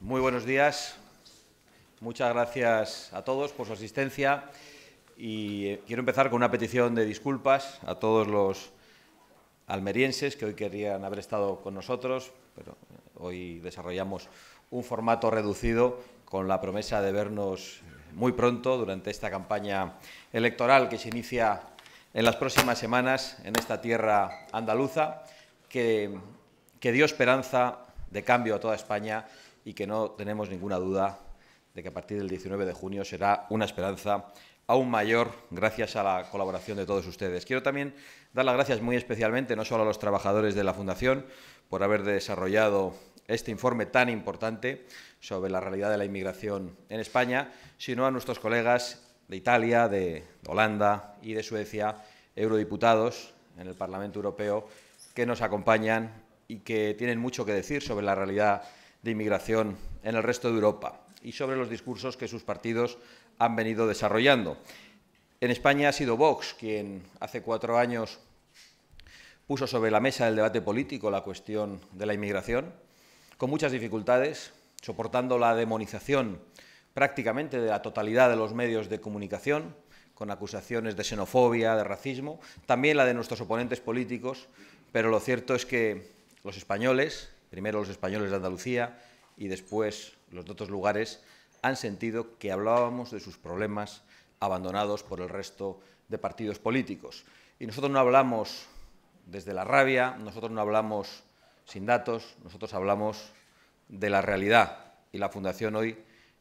Muy buenos días. Muchas gracias a todos por su asistencia y eh, quiero empezar con una petición de disculpas a todos los almerienses que hoy querían haber estado con nosotros, pero eh, hoy desarrollamos un formato reducido con la promesa de vernos muy pronto durante esta campaña electoral que se inicia en las próximas semanas en esta tierra andaluza, que, que dio esperanza de cambio a toda España y que no tenemos ninguna duda de que a partir del 19 de junio será una esperanza aún mayor gracias a la colaboración de todos ustedes. Quiero también dar las gracias muy especialmente no solo a los trabajadores de la Fundación por haber desarrollado este informe tan importante sobre la realidad de la inmigración en España, sino a nuestros colegas de Italia, de Holanda y de Suecia, eurodiputados en el Parlamento Europeo, que nos acompañan y que tienen mucho que decir sobre la realidad de inmigración en el resto de Europa y sobre los discursos que sus partidos han venido desarrollando. En España ha sido Vox quien hace cuatro años puso sobre la mesa del debate político la cuestión de la inmigración, con muchas dificultades, soportando la demonización prácticamente de la totalidad de los medios de comunicación, con acusaciones de xenofobia, de racismo, también la de nuestros oponentes políticos, pero lo cierto es que los españoles, primero los españoles de Andalucía y después los de otros lugares, han sentido que hablábamos de sus problemas abandonados por el resto de partidos políticos. Y nosotros no hablamos desde la rabia, nosotros no hablamos sin datos, nosotros hablamos de la realidad. Y la Fundación hoy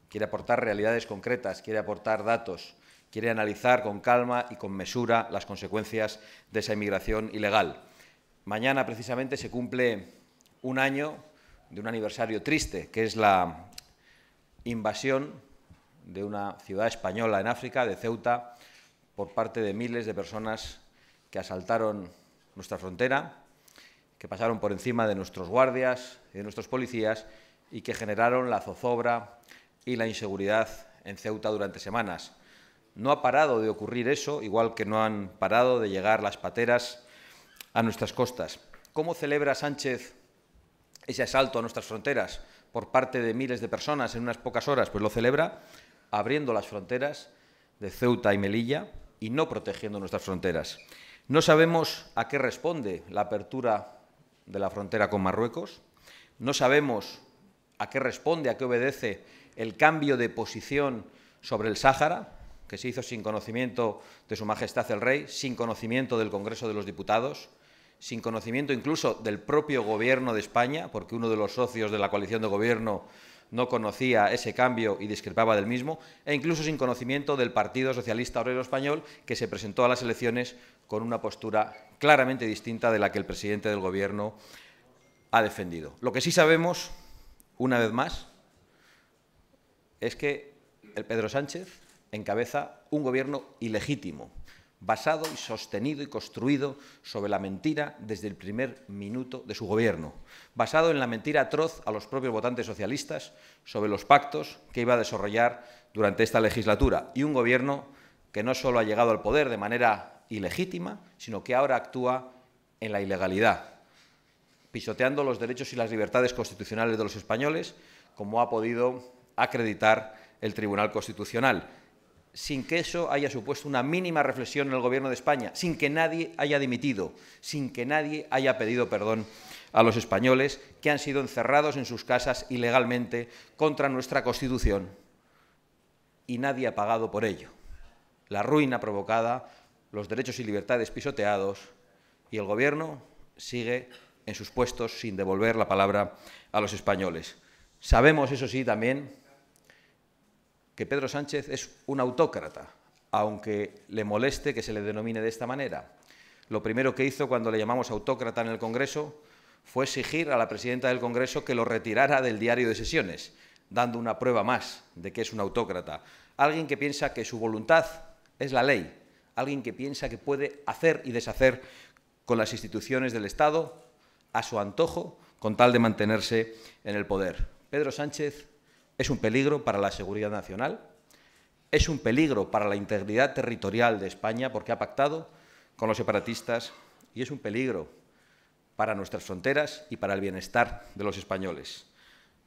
quiere aportar realidades concretas, quiere aportar datos, quiere analizar con calma y con mesura las consecuencias de esa inmigración ilegal. Mañana precisamente se cumple un año de un aniversario triste, que es la invasión de una ciudad española en África, de Ceuta, por parte de miles de personas que asaltaron nuestra frontera, que pasaron por encima de nuestros guardias y de nuestros policías y que generaron la zozobra y la inseguridad en Ceuta durante semanas. No ha parado de ocurrir eso, igual que no han parado de llegar las pateras a nuestras costas. ¿Cómo celebra Sánchez ese asalto a nuestras fronteras por parte de miles de personas en unas pocas horas? Pues lo celebra abriendo las fronteras de Ceuta y Melilla y no protegiendo nuestras fronteras. No sabemos a qué responde la apertura de la frontera con Marruecos. No sabemos a qué responde, a qué obedece el cambio de posición sobre el Sáhara, que se hizo sin conocimiento de Su Majestad el Rey, sin conocimiento del Congreso de los Diputados, sin conocimiento incluso del propio gobierno de España, porque uno de los socios de la coalición de gobierno no conocía ese cambio y discrepaba del mismo, e incluso sin conocimiento del Partido Socialista Obrero Español, que se presentó a las elecciones con una postura claramente distinta de la que el presidente del Gobierno ha defendido. Lo que sí sabemos, una vez más, es que el Pedro Sánchez encabeza un Gobierno ilegítimo, basado y sostenido y construido sobre la mentira desde el primer minuto de su gobierno, basado en la mentira atroz a los propios votantes socialistas sobre los pactos que iba a desarrollar durante esta legislatura y un gobierno que no solo ha llegado al poder de manera ilegítima, sino que ahora actúa en la ilegalidad, pisoteando los derechos y las libertades constitucionales de los españoles, como ha podido acreditar el Tribunal Constitucional sin que eso haya supuesto una mínima reflexión en el Gobierno de España, sin que nadie haya dimitido, sin que nadie haya pedido perdón a los españoles que han sido encerrados en sus casas ilegalmente contra nuestra Constitución y nadie ha pagado por ello. La ruina provocada, los derechos y libertades pisoteados y el Gobierno sigue en sus puestos sin devolver la palabra a los españoles. Sabemos, eso sí, también que Pedro Sánchez es un autócrata, aunque le moleste que se le denomine de esta manera. Lo primero que hizo cuando le llamamos autócrata en el Congreso fue exigir a la presidenta del Congreso que lo retirara del diario de sesiones, dando una prueba más de que es un autócrata. Alguien que piensa que su voluntad es la ley, alguien que piensa que puede hacer y deshacer con las instituciones del Estado a su antojo con tal de mantenerse en el poder. Pedro Sánchez es un peligro para la seguridad nacional, es un peligro para la integridad territorial de España porque ha pactado con los separatistas y es un peligro para nuestras fronteras y para el bienestar de los españoles.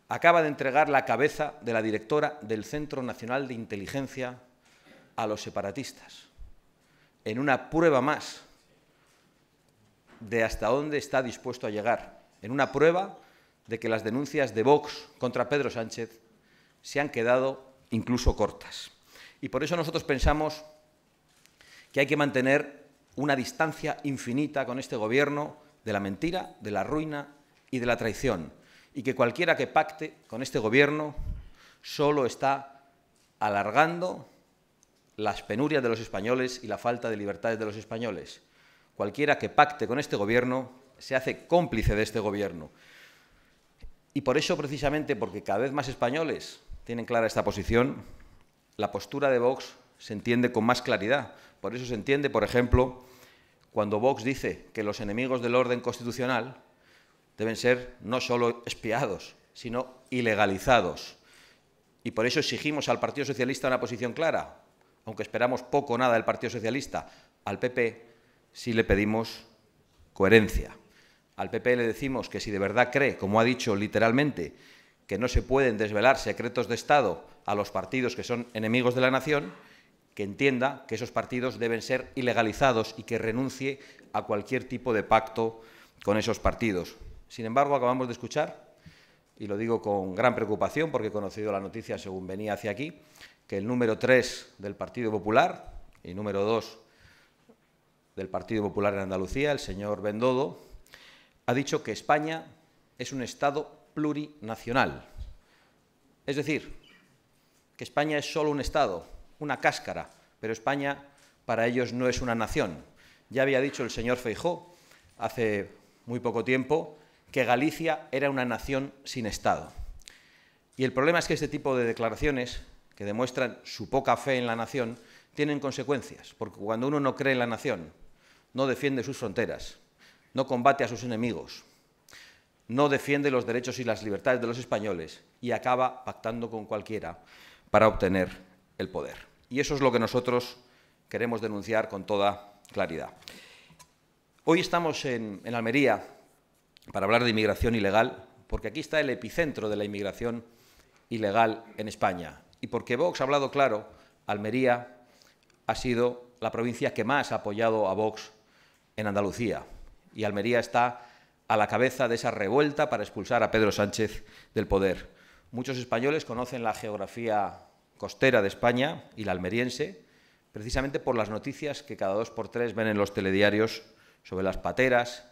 Acaba de entregar la cabeza de la directora del Centro Nacional de Inteligencia a los separatistas, en una prueba más de hasta dónde está dispuesto a llegar, en una prueba de que las denuncias de Vox contra Pedro Sánchez se han quedado incluso cortas. Y por eso nosotros pensamos que hay que mantener una distancia infinita con este gobierno de la mentira, de la ruina y de la traición. Y que cualquiera que pacte con este gobierno solo está alargando las penurias de los españoles y la falta de libertades de los españoles. Cualquiera que pacte con este gobierno se hace cómplice de este gobierno. Y por eso, precisamente, porque cada vez más españoles tienen clara esta posición, la postura de Vox se entiende con más claridad. Por eso se entiende, por ejemplo, cuando Vox dice que los enemigos del orden constitucional deben ser no solo espiados, sino ilegalizados. Y por eso exigimos al Partido Socialista una posición clara, aunque esperamos poco o nada del Partido Socialista. Al PP sí le pedimos coherencia. Al PP le decimos que si de verdad cree, como ha dicho literalmente, que no se pueden desvelar secretos de Estado a los partidos que son enemigos de la nación, que entienda que esos partidos deben ser ilegalizados y que renuncie a cualquier tipo de pacto con esos partidos. Sin embargo, acabamos de escuchar, y lo digo con gran preocupación porque he conocido la noticia según venía hacia aquí, que el número 3 del Partido Popular y número 2 del Partido Popular en Andalucía, el señor Bendodo, ha dicho que España es un Estado plurinacional. Es decir, que España es solo un Estado, una cáscara, pero España para ellos no es una nación. Ya había dicho el señor Feijó hace muy poco tiempo que Galicia era una nación sin Estado. Y el problema es que este tipo de declaraciones, que demuestran su poca fe en la nación, tienen consecuencias, porque cuando uno no cree en la nación, no defiende sus fronteras, no combate a sus enemigos, no defiende los derechos y las libertades de los españoles y acaba pactando con cualquiera para obtener el poder. Y eso es lo que nosotros queremos denunciar con toda claridad. Hoy estamos en, Almería para hablar de inmigración ilegal, porque aquí está el epicentro de la inmigración ilegal en España. Y porque Vox ha hablado claro, Almería ha sido la provincia que más ha apoyado a Vox en Andalucía. Y Almería está a la cabeza de esa revuelta para expulsar a Pedro Sánchez del poder. Muchos españoles conocen la geografía costera de España y la almeriense, precisamente por las noticias que cada dos por tres ven en los telediarios sobre las pateras,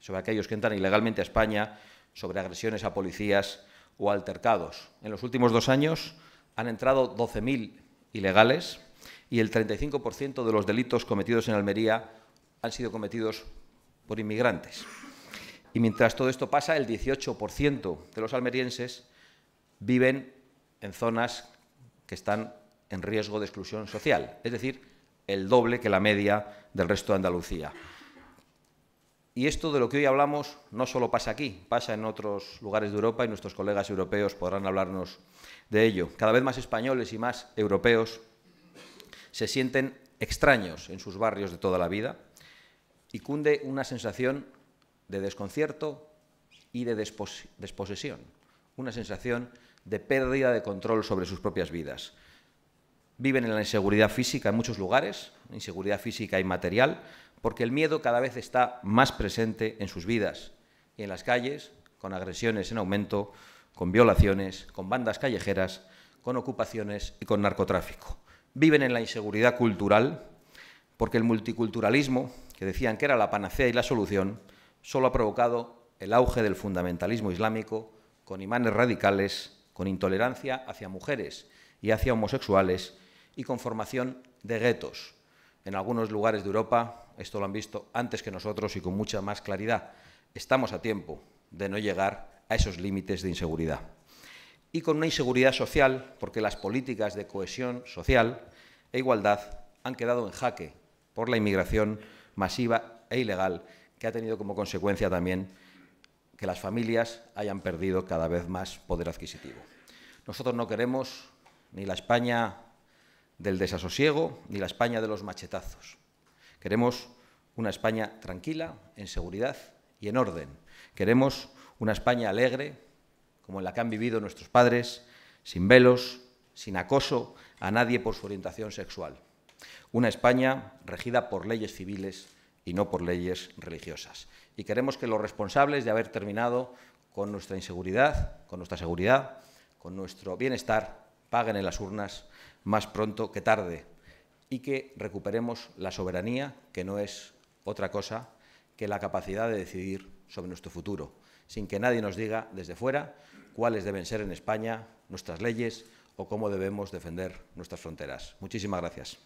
sobre aquellos que entran ilegalmente a España, sobre agresiones a policías o altercados. En los últimos dos años han entrado 12.000 ilegales y el 35% de los delitos cometidos en Almería han sido cometidos por inmigrantes. Y mientras todo esto pasa, el 18% de los almerienses viven en zonas que están en riesgo de exclusión social, es decir, el doble que la media del resto de Andalucía. Y esto de lo que hoy hablamos no solo pasa aquí, pasa en otros lugares de Europa y nuestros colegas europeos podrán hablarnos de ello. Cada vez más españoles y más europeos se sienten extraños en sus barrios de toda la vida y cunde una sensación de desconcierto y de desposesión, una sensación de pérdida de control sobre sus propias vidas. Viven en la inseguridad física en muchos lugares, inseguridad física y material, porque el miedo cada vez está más presente en sus vidas y en las calles, con agresiones en aumento, con violaciones, con bandas callejeras, con ocupaciones y con narcotráfico. Viven en la inseguridad cultural porque el multiculturalismo, que decían que era la panacea y la solución, solo ha provocado el auge del fundamentalismo islámico con imanes radicales, con intolerancia hacia mujeres y hacia homosexuales y con formación de guetos. En algunos lugares de Europa, esto lo han visto antes que nosotros y con mucha más claridad, estamos a tiempo de no llegar a esos límites de inseguridad. Y con una inseguridad social, porque las políticas de cohesión social e igualdad han quedado en jaque por la inmigración masiva e ilegal que ha tenido como consecuencia también que las familias hayan perdido cada vez más poder adquisitivo. Nosotros no queremos ni la España del desasosiego ni la España de los machetazos. Queremos una España tranquila, en seguridad y en orden. Queremos una España alegre, como en la que han vivido nuestros padres, sin velos, sin acoso a nadie por su orientación sexual. Una España regida por leyes civiles y no por leyes religiosas. Y queremos que los responsables de haber terminado con nuestra inseguridad, con nuestra seguridad, con nuestro bienestar, paguen en las urnas más pronto que tarde y que recuperemos la soberanía, que no es otra cosa que la capacidad de decidir sobre nuestro futuro, sin que nadie nos diga desde fuera cuáles deben ser en España nuestras leyes o cómo debemos defender nuestras fronteras. Muchísimas gracias.